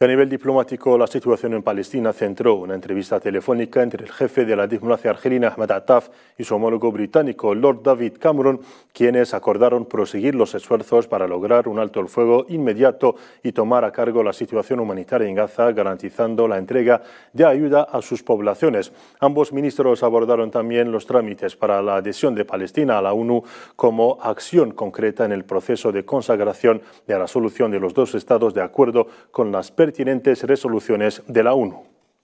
a nivel diplomático, la situación en Palestina centró una entrevista telefónica entre el jefe de la diplomacia argelina Ahmed Attaf y su homólogo británico Lord David Cameron, quienes acordaron proseguir los esfuerzos para lograr un alto el fuego inmediato y tomar a cargo la situación humanitaria en Gaza, garantizando la entrega de ayuda a sus poblaciones. Ambos ministros abordaron también los trámites para la adhesión de Palestina a la ONU como acción concreta en el proceso de consagración de la solución de los dos estados de acuerdo con las pérdidas pertinentes resoluciones de la ONU.